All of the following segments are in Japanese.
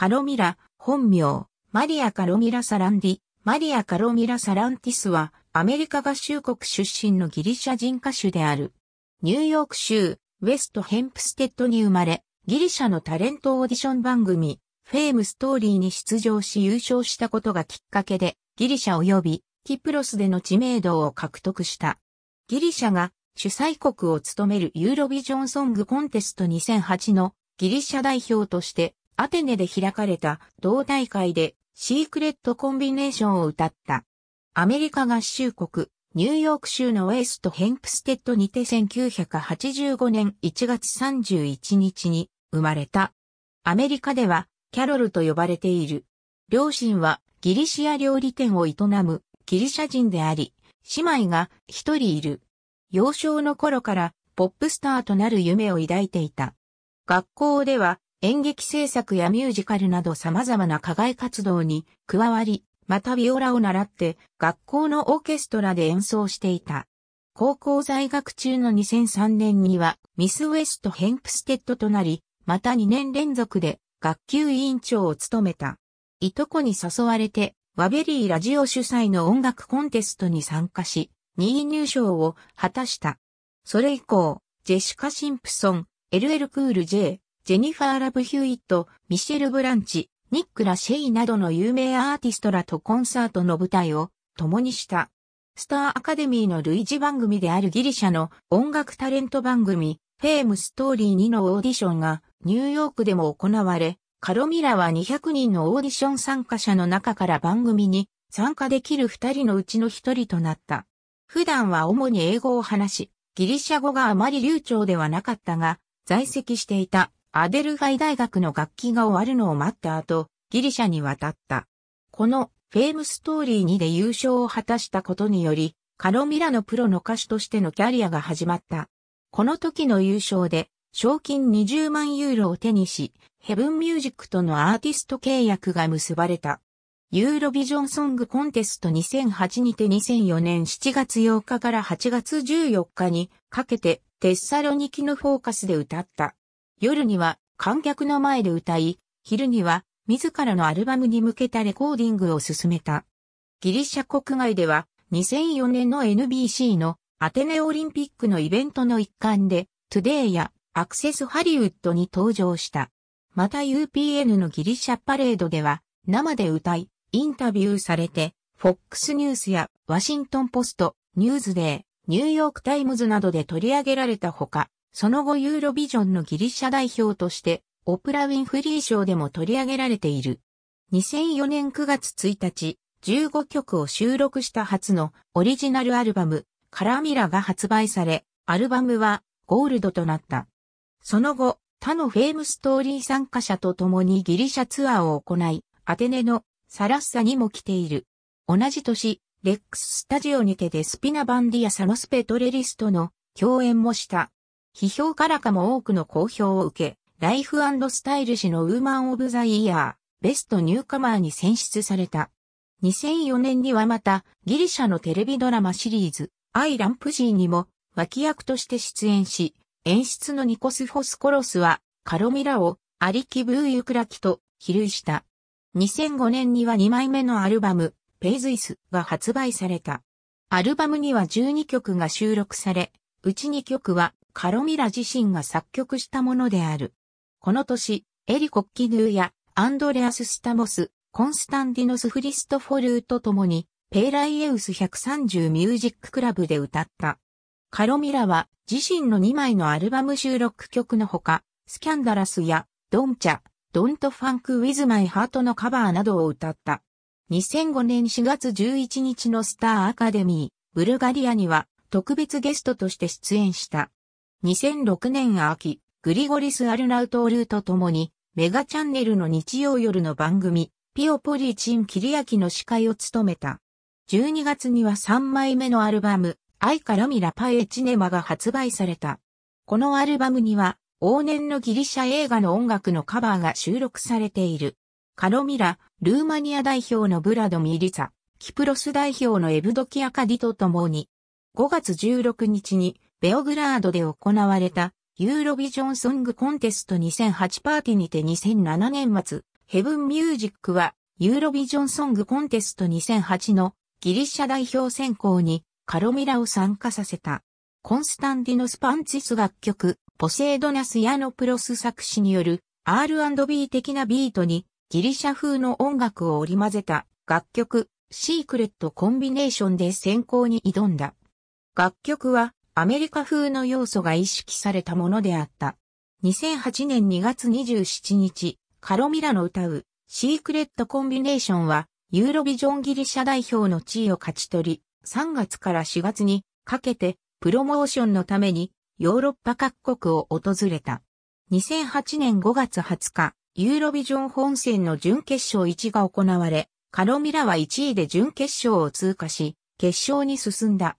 カロミラ、本名、マリア・カロミラ・サランディ、マリア・カロミラ・サランティスは、アメリカ合衆国出身のギリシャ人歌手である。ニューヨーク州、ウェストヘンプステッドに生まれ、ギリシャのタレントオーディション番組、フェームストーリーに出場し優勝したことがきっかけで、ギリシャ及び、キプロスでの知名度を獲得した。ギリシャが主催国を務めるユーロビジョンソングコンテスト2008のギリシャ代表としてアテネで開かれた同大会でシークレットコンビネーションを歌った。アメリカ合衆国、ニューヨーク州のウェイスト・ヘンプステッドにて1985年1月31日に生まれた。アメリカではキャロルと呼ばれている。両親はギリシア料理店を営むギリシャ人であり、姉妹が一人いる。幼少の頃からポップスターとなる夢を抱いていた。学校では演劇制作やミュージカルなど様々な課外活動に加わり、またビオラを習って学校のオーケストラで演奏していた。高校在学中の2003年にはミスウェストヘンプステッドとなり、また2年連続で学級委員長を務めた。いとこに誘われて、ワベリーラジオ主催の音楽コンテストに参加し、2位入賞を果たした。それ以降、ジェシカ・シンプソン、LL クール J、ジェニファー・ラブ・ヒューイット、ミシェル・ブランチ、ニック・ラ・シェイなどの有名アーティストらとコンサートの舞台を共にした。スター・アカデミーの類似番組であるギリシャの音楽タレント番組、フェーム・ストーリー2のオーディションがニューヨークでも行われ、カロミラは200人のオーディション参加者の中から番組に参加できる2人のうちの1人となった。普段は主に英語を話し、ギリシャ語があまり流暢ではなかったが、在籍していたアデルファイ大学の学期が終わるのを待った後、ギリシャに渡った。このフェームストーリー2で優勝を果たしたことにより、カロミラのプロの歌手としてのキャリアが始まった。この時の優勝で、賞金20万ユーロを手にし、ヘブンミュージックとのアーティスト契約が結ばれた。ユーロビジョンソングコンテスト2008にて2004年7月8日から8月14日にかけてテッサロニキのフォーカスで歌った。夜には観客の前で歌い、昼には自らのアルバムに向けたレコーディングを進めた。ギリシャ国外では2004年の NBC のアテネオリンピックのイベントの一環で、トゥデイやアクセスハリウッドに登場した。また UPN のギリシャパレードでは生で歌い、インタビューされて、FOX ニュースやワシントンポスト、ニューズデー、ニューヨークタイムズなどで取り上げられたほか、その後ユーロビジョンのギリシャ代表として、オプラ・ウィンフリー賞でも取り上げられている。2004年9月1日、15曲を収録した初のオリジナルアルバム、カラミラが発売され、アルバムはゴールドとなった。その後、他のフェームストーリー参加者と共にギリシャツアーを行い、アテネのサラッサにも来ている。同じ年、レックススタジオにてでスピナ・バンディア・サノスペトレリストの共演もした。批評からかも多くの好評を受け、ライフスタイル誌のウーマン・オブ・ザ・イヤー、ベスト・ニューカマーに選出された。2004年にはまた、ギリシャのテレビドラマシリーズ、アイ・ランプジーにも、脇役として出演し、演出のニコス・フォスコロスは、カロミラを、アリキ・ブー・ユクラキと、比類した。2005年には2枚目のアルバム、ペイズイスが発売された。アルバムには12曲が収録され、うち2曲はカロミラ自身が作曲したものである。この年、エリコッキヌーやアンドレアス・スタモス、コンスタンディノス・フリストフォルーと共に、ペーライエウス130ミュージッククラブで歌った。カロミラは自身の2枚のアルバム収録曲のほか、スキャンダラスやドンチャ、ドントファンク・ウィズ・マイ・ハートのカバーなどを歌った。2005年4月11日のスター・アカデミー、ブルガリアには特別ゲストとして出演した。2006年秋、グリゴリス・アルナウトールーと共に、メガチャンネルの日曜夜の番組、ピオポリチン・キリアキの司会を務めた。12月には3枚目のアルバム、アイカロミラパエチネマが発売された。このアルバムには、往年のギリシャ映画の音楽のカバーが収録されている。カロミラ、ルーマニア代表のブラドミリザ、キプロス代表のエブドキアカディと共に、5月16日にベオグラードで行われたユーロビジョンソングコンテスト2008パーティーにて2007年末、ヘブンミュージックはユーロビジョンソングコンテスト2008のギリシャ代表選考にカロミラを参加させた。コンスタンディノスパンツィス楽曲、ポセイドナスヤノプロス作詞による R&B 的なビートにギリシャ風の音楽を織り交ぜた楽曲、シークレットコンビネーションで選考に挑んだ。楽曲はアメリカ風の要素が意識されたものであった。2008年2月27日、カロミラの歌うシークレットコンビネーションはユーロビジョンギリシャ代表の地位を勝ち取り、3月から4月にかけてプロモーションのためにヨーロッパ各国を訪れた。2008年5月20日、ユーロビジョン本戦の準決勝1が行われ、カロミラは1位で準決勝を通過し、決勝に進んだ。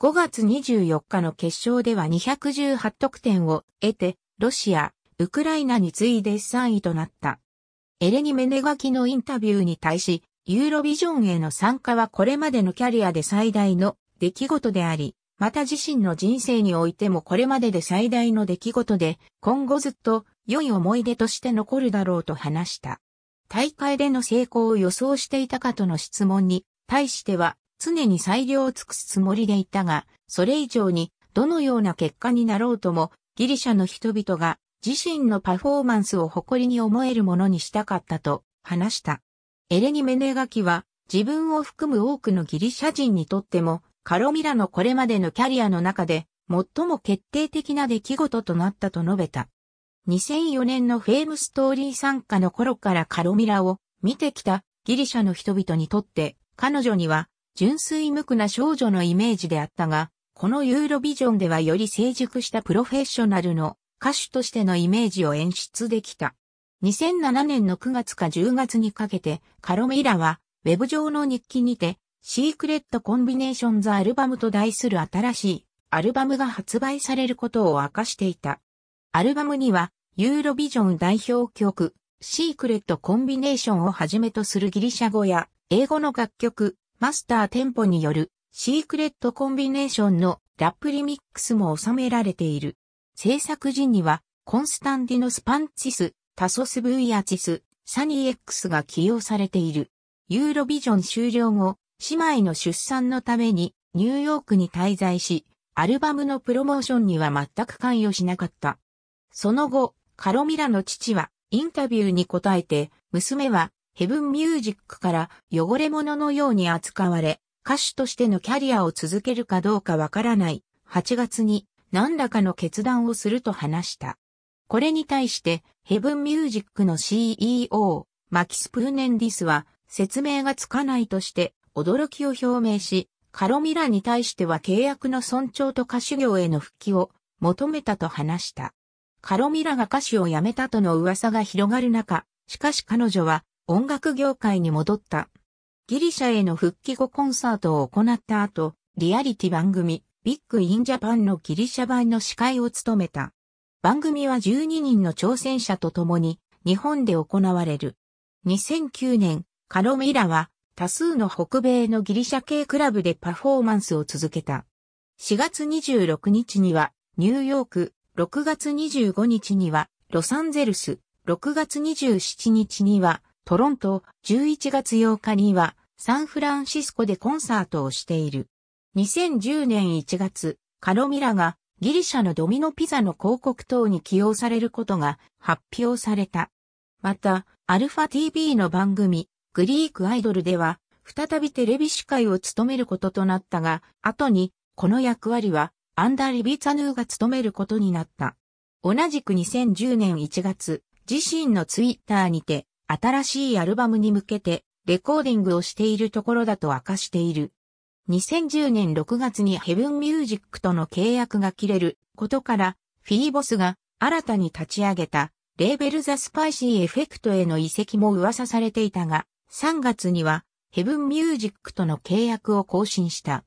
5月24日の決勝では218得点を得て、ロシア、ウクライナに次いで3位となった。エレニ・メネガキのインタビューに対し、ユーロビジョンへの参加はこれまでのキャリアで最大の出来事であり、また自身の人生においてもこれまでで最大の出来事で、今後ずっと良い思い出として残るだろうと話した。大会での成功を予想していたかとの質問に対しては、常に裁量を尽くすつもりでいたが、それ以上にどのような結果になろうともギリシャの人々が自身のパフォーマンスを誇りに思えるものにしたかったと話した。エレニメネガキは自分を含む多くのギリシャ人にとってもカロミラのこれまでのキャリアの中で最も決定的な出来事となったと述べた。2004年のフェームストーリー参加の頃からカロミラを見てきたギリシャの人々にとって彼女には純粋無垢な少女のイメージであったが、このユーロビジョンではより成熟したプロフェッショナルの歌手としてのイメージを演出できた。2007年の9月か10月にかけて、カロミラは、ウェブ上の日記にて、シークレットコンビネーションズアルバムと題する新しいアルバムが発売されることを明かしていた。アルバムには、ユーロビジョン代表曲、シークレットコンビネーションをはじめとするギリシャ語や英語の楽曲、マスター店舗によるシークレットコンビネーションのラップリミックスも収められている。制作時にはコンスタンディノス・パンチス、タソス・ブイアチス、サニー X が起用されている。ユーロビジョン終了後、姉妹の出産のためにニューヨークに滞在し、アルバムのプロモーションには全く関与しなかった。その後、カロミラの父はインタビューに答えて、娘はヘブンミュージックから汚れ物のように扱われ、歌手としてのキャリアを続けるかどうかわからない、8月に何らかの決断をすると話した。これに対して、ヘブンミュージックの CEO、マキス・プーネンディスは、説明がつかないとして、驚きを表明し、カロミラに対しては契約の尊重と歌手業への復帰を求めたと話した。カロミラが歌手を辞めたとの噂が広がる中、しかし彼女は音楽業界に戻った。ギリシャへの復帰後コンサートを行った後、リアリティ番組、ビッグインジャパンのギリシャ版の司会を務めた。番組は12人の挑戦者と共に日本で行われる。2009年、カロミラは多数の北米のギリシャ系クラブでパフォーマンスを続けた。4月26日にはニューヨーク、6月25日にはロサンゼルス、6月27日にはトロント11月8日にはサンフランシスコでコンサートをしている。2010年1月、カロミラがギリシャのドミノピザの広告等に起用されることが発表された。また、アルファ TV の番組、グリークアイドルでは、再びテレビ司会を務めることとなったが、後に、この役割は、アンダー・リビツァヌーが務めることになった。同じく2010年1月、自身のツイッターにて、新しいアルバムに向けてレコーディングをしているところだと明かしている。2010年6月にヘブンミュージックとの契約が切れることから、フィーボスが新たに立ち上げたレーベルザスパイシーエフェクトへの移籍も噂されていたが、3月にはヘブンミュージックとの契約を更新した。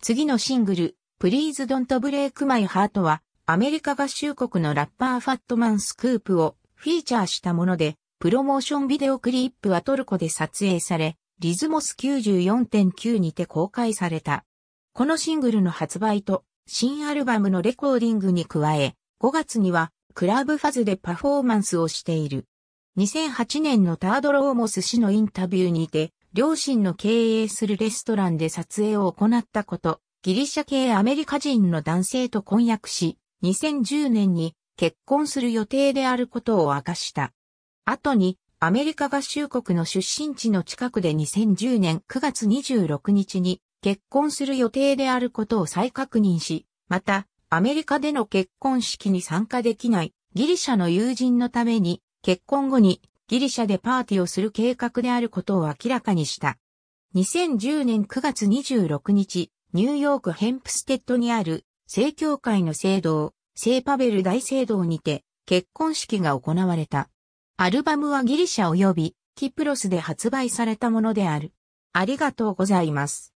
次のシングル、Please Don't Break My Heart は、アメリカ合衆国のラッパーファットマンスクープをフィーチャーしたもので、プロモーションビデオクリップはトルコで撮影され、リズモス94.9にて公開された。このシングルの発売と、新アルバムのレコーディングに加え、5月には、クラブファズでパフォーマンスをしている。2008年のタードローモス氏のインタビューにて、両親の経営するレストランで撮影を行ったこと、ギリシャ系アメリカ人の男性と婚約し、2010年に結婚する予定であることを明かした。後にアメリカ合衆国の出身地の近くで2010年9月26日に結婚する予定であることを再確認し、またアメリカでの結婚式に参加できないギリシャの友人のために結婚後にギリシャでパーティーをする計画であることを明らかにした。2010年9月26日、ニューヨークヘンプステッドにある聖教会の聖堂、聖パベル大聖堂にて結婚式が行われた。アルバムはギリシャ及びキプロスで発売されたものである。ありがとうございます。